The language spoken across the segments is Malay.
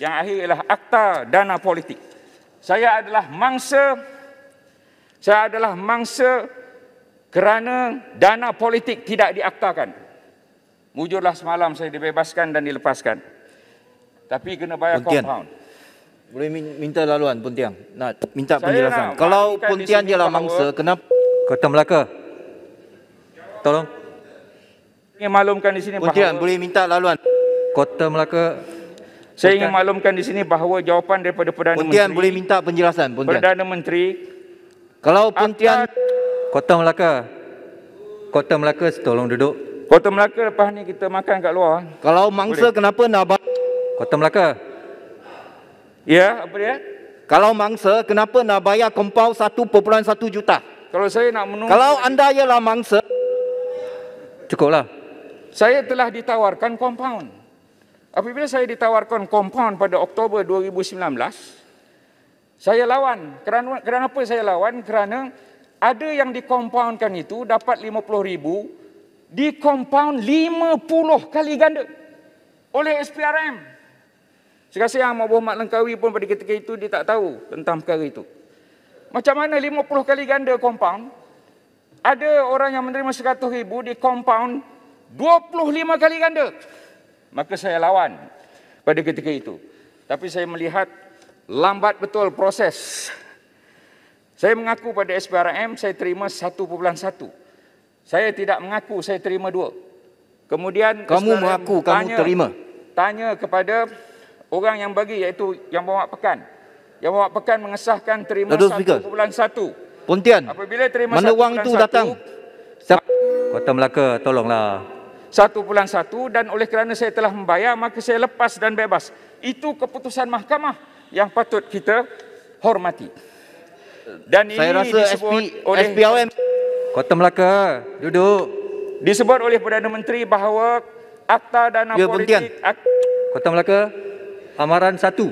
yang akhir ialah akta dana politik. Saya adalah mangsa saya adalah mangsa kerana dana politik tidak diaktakan. Mujurlah semalam saya dibebaskan dan dilepaskan. Tapi kena bayar Puntian. compound. Boleh minta laluan Puntiang. Nak minta saya penjelasan. Nak Kalau Puntiang dia mangsa, kenapa Kota Melaka? Tolong. Ini malumkan di sini Puntian, boleh minta laluan. Kota Melaka saya Puntian. ingin maklumkan di sini bahawa jawapan daripada Perdana Puntian Menteri. Puntian boleh minta penjelasan, Puntian. Perdana Menteri. Kalau Puntian... Kota Melaka. Kota Melaka, tolong duduk. Kota Melaka, lepas ni kita makan kat luar. Kalau mangsa, boleh. kenapa nak... Ba- Kota Melaka. Ya, apa dia? Kalau mangsa, kenapa nak bayar kompau 1.1 juta? Kalau saya nak menunggu... Kalau anda ialah mangsa... Cukuplah. Saya telah ditawarkan kompaun. Apabila saya ditawarkan compound pada Oktober 2019, saya lawan. Kerana, kerana apa saya lawan? Kerana ada yang dikompoundkan itu dapat RM50,000, dikompound 50 kali ganda oleh SPRM. Sekarang saya Ahmad mak Lengkawi pun pada ketika itu dia tak tahu tentang perkara itu. Macam mana 50 kali ganda compound, ada orang yang menerima RM100,000 dikompound 25 kali ganda maka saya lawan pada ketika itu. Tapi saya melihat lambat betul proses. Saya mengaku pada SPRM saya terima 1.1. Saya tidak mengaku saya terima 2. Kemudian kamu SPRM mengaku tanya, kamu terima. Tanya kepada orang yang bagi iaitu yang bawa pekan. Yang bawa pekan mengesahkan terima 1.1. Pontian. Apabila terima mana wang itu datang? Kota Melaka tolonglah satu bulan satu dan oleh kerana saya telah membayar maka saya lepas dan bebas. Itu keputusan mahkamah yang patut kita hormati. Dan ini rasa disebut SP, oleh SPOM Kota Melaka duduk disebut oleh Perdana Menteri bahawa akta dana ya, politik ak- Kota Melaka amaran satu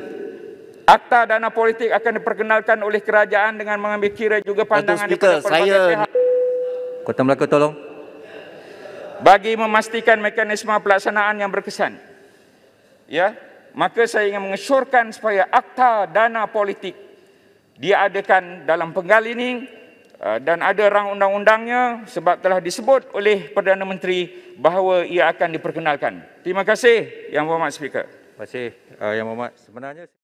akta dana politik akan diperkenalkan oleh kerajaan dengan mengambil kira juga pandangan daripada pelbagai pihak Kota Melaka tolong bagi memastikan mekanisme pelaksanaan yang berkesan. Ya, maka saya ingin mengesyorkan supaya akta dana politik diadakan dalam penggal ini eh, dan ada rang undang-undangnya sebab telah disebut oleh Perdana Menteri bahawa ia akan diperkenalkan. Terima kasih Yang Berhormat Speaker. Terima kasih eh, Yang Berhormat. Sebenarnya